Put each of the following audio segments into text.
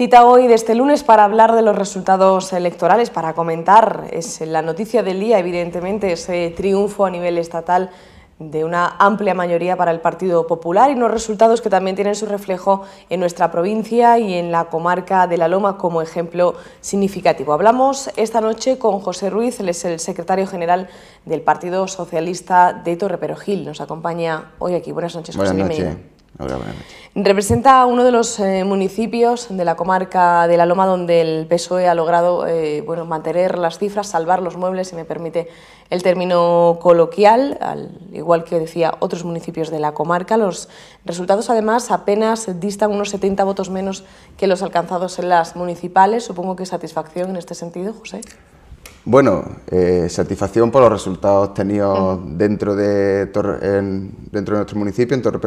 Cita hoy de este lunes para hablar de los resultados electorales, para comentar, es la noticia del día evidentemente, ese triunfo a nivel estatal de una amplia mayoría para el Partido Popular y unos resultados que también tienen su reflejo en nuestra provincia y en la comarca de La Loma como ejemplo significativo. Hablamos esta noche con José Ruiz, él es el secretario general del Partido Socialista de Torreperogil. Nos acompaña hoy aquí. Buenas noches, José. Buenas noches. Representa uno de los eh, municipios de la comarca de La Loma donde el PSOE ha logrado eh, mantener las cifras, salvar los muebles, si me permite el término coloquial, al igual que decía otros municipios de la comarca. Los resultados, además, apenas distan unos 70 votos menos que los alcanzados en las municipales. Supongo que satisfacción en este sentido, José. Bueno, eh, satisfacción por los resultados tenidos mm. dentro, de dentro de nuestro municipio, en Torre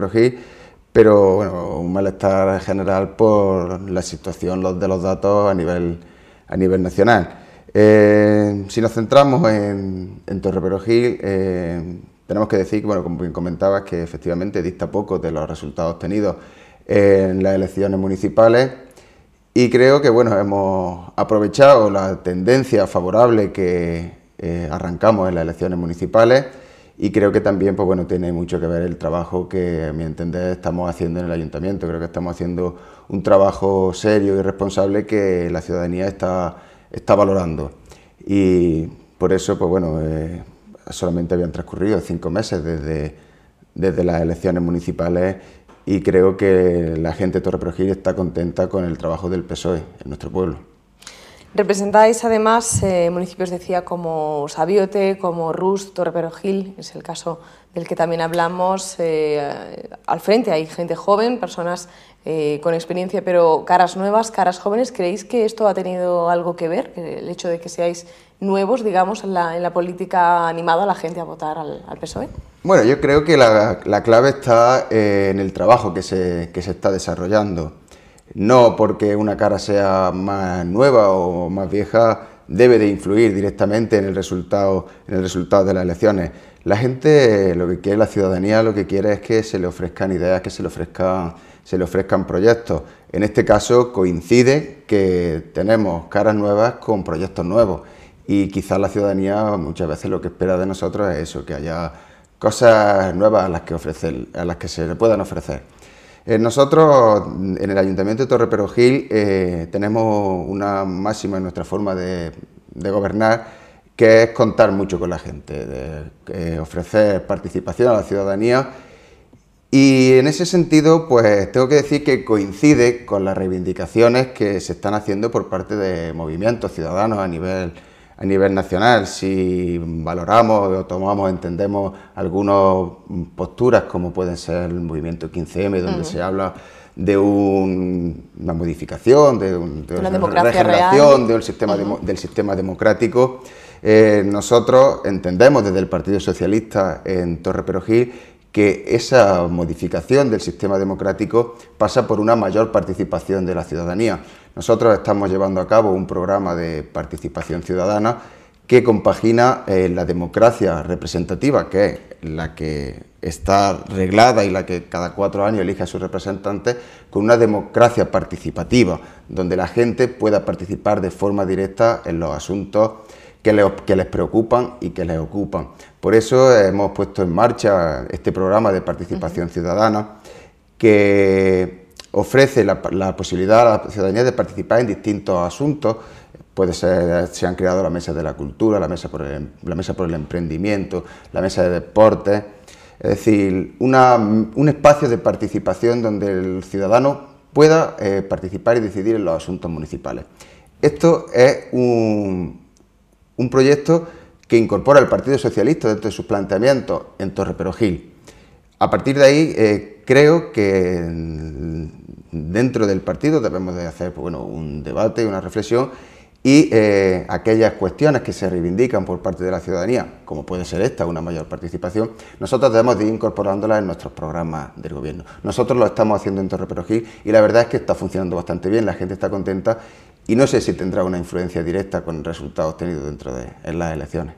pero bueno, un malestar general por la situación de los datos a nivel, nacional. Eh, si nos centramos en, en Torre Perogil, eh, tenemos que decir, bueno, como bien comentabas, que efectivamente dista poco de los resultados obtenidos en las elecciones municipales y creo que, bueno, hemos aprovechado la tendencia favorable que eh, arrancamos en las elecciones municipales y creo que también, pues bueno, tiene mucho que ver el trabajo que, a mi entender, estamos haciendo en el ayuntamiento. Creo que estamos haciendo un trabajo serio y responsable que la ciudadanía está, está valorando. Y por eso, pues bueno, eh, solamente habían transcurrido cinco meses desde, desde las elecciones municipales y creo que la gente de Torre está contenta con el trabajo del PSOE en nuestro pueblo. Representáis además eh, municipios, decía, como Sabiote, como Rus, Torreperogil, es el caso del que también hablamos. Eh, al frente hay gente joven, personas eh, con experiencia, pero caras nuevas, caras jóvenes. ¿Creéis que esto ha tenido algo que ver, el hecho de que seáis nuevos, digamos, en la, política animada a la gente a votar al, PSOE? Bueno, yo creo que la, la clave está en el trabajo que se, que se está desarrollando. No porque una cara sea más nueva o más vieja debe de influir directamente en el resultado, en el resultado de las elecciones. La gente, lo que quiere la ciudadanía, lo que quiere es que se le ofrezcan ideas, que se le ofrezcan, se le ofrezcan proyectos. En este caso coincide que tenemos caras nuevas con proyectos nuevos y quizás la ciudadanía muchas veces lo que espera de nosotros es eso, que haya cosas nuevas a las que ofrecer, a las que se le puedan ofrecer. Eh, nosotros en el Ayuntamiento de Torre Perogil eh, tenemos una máxima en nuestra forma de, gobernar que es contar mucho con la gente, eh, ofrecer participación a la ciudadanía y en ese sentido pues tengo que decir que coincide con las reivindicaciones que se están haciendo por parte de movimientos ciudadanos a nivel a nivel nacional, si valoramos o tomamos, entendemos algunas posturas como pueden ser el movimiento 15M, donde se habla de una modificación, de, una, regeneración sistema del sistema democrático, eh, nosotros entendemos desde el Partido Socialista en Torre que esa modificación del sistema democrático pasa por una mayor participación de la ciudadanía. Nosotros estamos llevando a cabo un programa de participación ciudadana que compagina eh, la democracia representativa, que es la que está reglada y la que cada cuatro años elige a sus representantes, con una democracia participativa, donde la gente pueda participar de forma directa en los asuntos que les, preocupan y que les ocupan. Por eso hemos puesto en marcha este programa de participación ciudadana, que ofrece la, posibilidad a la ciudadanía de participar en distintos asuntos. Puede ser, se han creado la mesa de la cultura, la mesa por el, em, la mesa por el emprendimiento, la mesa de deporte, Es decir, un espacio de participación donde el ciudadano pueda eh, participar y decidir en los asuntos municipales. Esto es un, proyecto que incorpora el Partido Socialista dentro de sus planteamientos en Torre Perogil. A partir de ahí, eh, creo que dentro del partido debemos de hacer un debate, una reflexión y eh, aquellas cuestiones que se reivindican por parte de la ciudadanía, como puede ser esta, una mayor participación, nosotros debemos de ir incorporándolas en nuestros programas del gobierno. Nosotros lo estamos haciendo en Torre y la verdad es que está funcionando bastante bien, la gente está contenta y no sé si tendrá una influencia directa con el resultado obtenido dentro de en las elecciones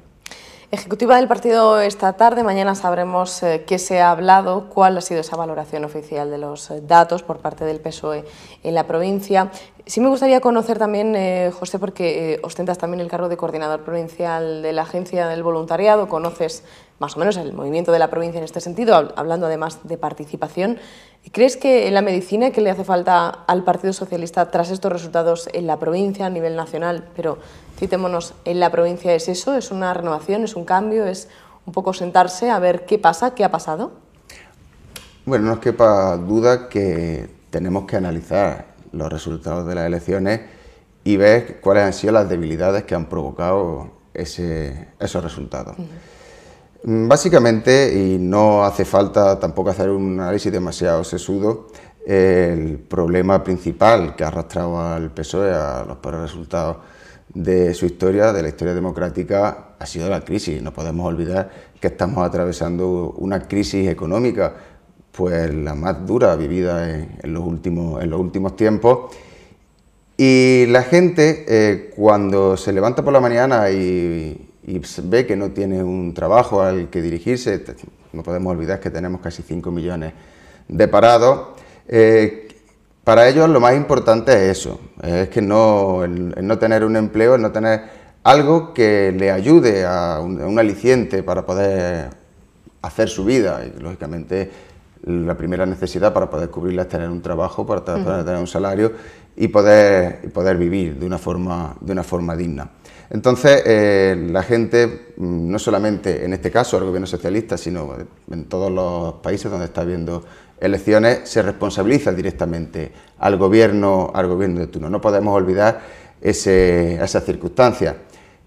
ejecutiva del partido esta tarde. Mañana sabremos eh, qué se ha hablado, cuál ha sido esa valoración oficial de los eh, datos por parte del PSOE en la provincia. Sí me gustaría conocer también, eh, José, porque ostentas también el cargo de coordinador provincial de la Agencia del Voluntariado, conoces más o menos el movimiento de la provincia en este sentido, hablando además de participación. ¿Crees que en la medicina que le hace falta al Partido Socialista tras estos resultados en la provincia, a nivel nacional, pero citémonos, en la provincia es eso, es una renovación, es un cambio, es un poco sentarse a ver qué pasa, qué ha pasado? Bueno, no quepa duda que tenemos que analizar los resultados de las elecciones y ver cuáles han sido las debilidades que han provocado ese, esos resultados. Mm, básicamente, y no hace falta tampoco hacer un análisis demasiado sesudo, el problema principal que ha arrastrado al PSOE a los peores resultados de su historia, de la historia democrática, ha sido la crisis. No podemos olvidar que estamos atravesando una crisis económica, pues la más dura vivida en, los, últimos, en los últimos tiempos. Y la gente, eh, cuando se levanta por la mañana y, y pues, ve que no tiene un trabajo al que dirigirse, no podemos olvidar que tenemos casi 5 millones de parados, eh, para ellos lo más importante es eso, es que no, tener un empleo, ...es no tener algo que le ayude a un, aliciente para poder hacer su vida, y lógicamente la primera necesidad para poder cubrirla es tener un trabajo, para tener un salario y poder, poder vivir de una forma, de una forma digna. Entonces, eh, la gente, mm, no solamente en este caso, el gobierno socialista, sino en todos los países donde está habiendo elecciones, se responsabiliza directamente al gobierno, al gobierno de turno. No podemos olvidar esas circunstancias,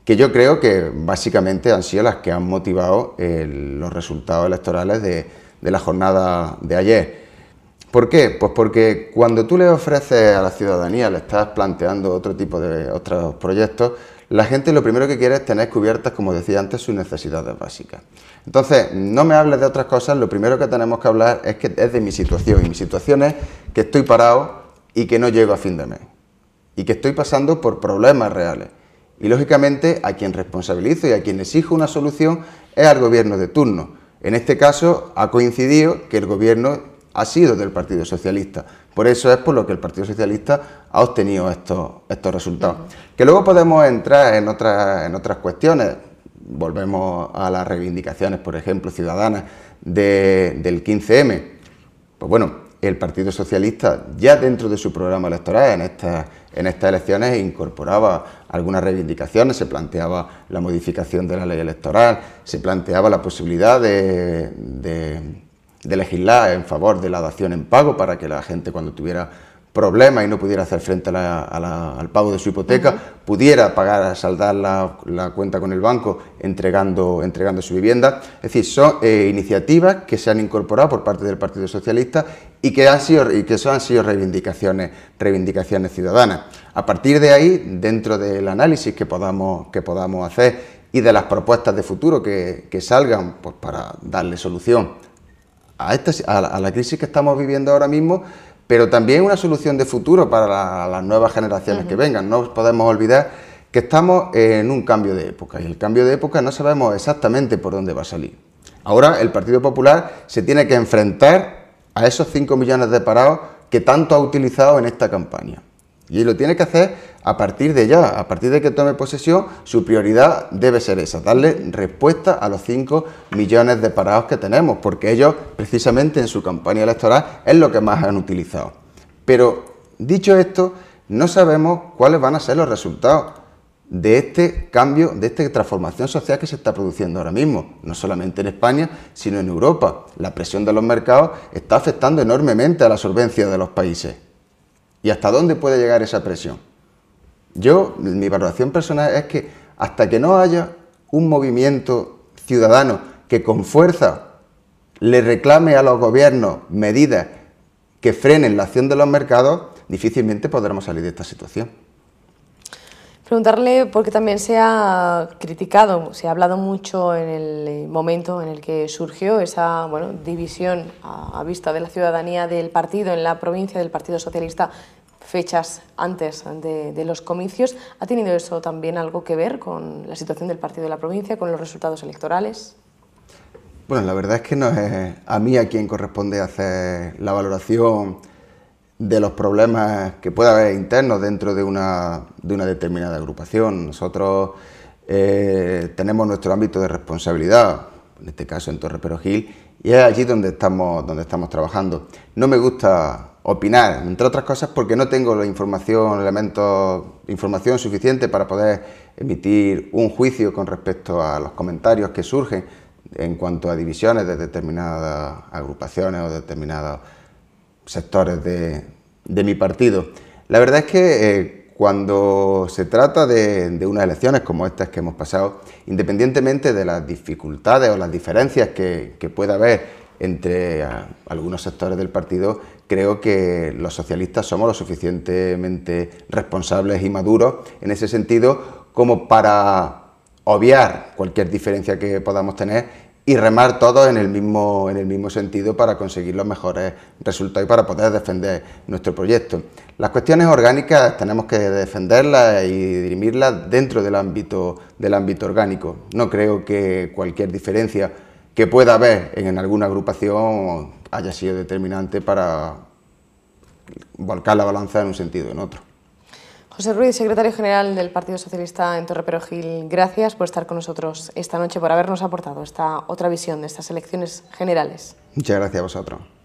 que yo creo que básicamente han sido las que han motivado los resultados electorales de, de la jornada de ayer. ¿Por qué? Pues porque cuando tú le ofreces a la ciudadanía, le estás planteando otro tipo de otros proyectos, la gente lo primero que quiere es tener cubiertas, como decía antes, sus necesidades básicas. Entonces, no me hables de otras cosas, lo primero que tenemos que hablar es, que, es de mi situación. Y mi situación es que estoy parado y que no llego a fin de mes. Y que estoy pasando por problemas reales. Y lógicamente, a quien responsabilizo y a quien exijo una solución es al gobierno de turno. En este caso, ha coincidido que el gobierno ha sido del Partido Socialista. Por eso es por lo que el Partido Socialista ha obtenido estos, estos resultados. Que luego podemos entrar en otras, en otras cuestiones. Volvemos a las reivindicaciones, por ejemplo, ciudadanas del 15M. Pues bueno, el Partido Socialista ya dentro de su programa electoral en estas, en estas elecciones incorporaba algunas reivindicaciones, se planteaba la modificación de la ley electoral, se planteaba la posibilidad de de legislar en favor de la dación en pago para que la gente cuando tuviera problemas y no pudiera hacer frente al pago de su hipoteca, pudiera pagar, saldar la, cuenta con el banco entregando, entregando su vivienda. Es decir, son eh, iniciativas que se han incorporado por parte del Partido Socialista y que han sido, y que han sido reivindicaciones, reivindicaciones ciudadanas. A partir de ahí, dentro del análisis que podamos, que podamos hacer y de las propuestas de futuro que, que salgan pues, para darle solución a, esta, a, la, crisis que estamos viviendo ahora mismo, pero también una solución de futuro para las nuevas generaciones que vengan. No podemos olvidar que estamos en un cambio de época y el cambio de época no sabemos exactamente por dónde va a salir. Ahora el Partido Popular se tiene que enfrentar a esos 5 millones de parados que tanto ha utilizado en esta campaña. Y lo tiene que hacer a partir de ya, a partir de que tome posesión, su prioridad debe ser esa, darle respuesta a los 5 millones de parados que tenemos, porque ellos precisamente en su campaña electoral es lo que más han utilizado. Pero dicho esto, no sabemos cuáles van a ser los resultados de este cambio, de esta transformación social que se está produciendo ahora mismo, no solamente en España, sino en Europa. La presión de los mercados está afectando enormemente a la solvencia de los países y hasta dónde puede llegar esa presión. Yo, mi valoración personal es que hasta que no haya un movimiento ciudadano que con fuerza le reclame a los gobiernos medidas que frenen la acción de los mercados, difícilmente podremos salir de esta situación. Preguntarle porque también se ha criticado, se ha hablado mucho en el eh, momento en el que surgió esa división a, vista de la ciudadanía del partido en la provincia del Partido Socialista fechas antes de, de, los comicios. ¿Ha tenido eso también algo que ver con la situación del partido de la provincia, con los resultados electorales? Bueno, la verdad es que no es a mí a quien corresponde hacer la valoración de los problemas que pueda haber internos dentro de una, de una determinada agrupación. Nosotros eh, tenemos nuestro ámbito de responsabilidad, en este caso en Torre Perogil, y es allí donde estamos, donde estamos trabajando. No me gusta opinar, entre otras cosas porque no tengo la información, elementos, información suficiente para poder emitir un juicio con respecto a los comentarios que surgen en cuanto a divisiones de determinadas agrupaciones o determinadas sectores de, mi partido. La verdad es que eh, cuando se trata de, unas elecciones como estas que hemos pasado, independientemente de las dificultades o las diferencias que, pueda haber entre algunos sectores del partido, creo que los socialistas somos lo suficientemente responsables y maduros en ese sentido como para obviar cualquier diferencia que podamos tener y remar todos en el mismo, en el mismo sentido para conseguir los mejores resultados y para poder defender nuestro proyecto. Las cuestiones orgánicas tenemos que defenderlas y dirimirlas dentro del ámbito, del ámbito orgánico. No creo que cualquier diferencia que pueda haber en alguna agrupación haya sido determinante para volcar la balanza en un sentido o en otro. José Ruiz, secretario general del Partido Socialista en Gil, gracias por estar con nosotros esta noche, por habernos aportado esta otra visión de estas elecciones generales. Muchas gracias a vosotros.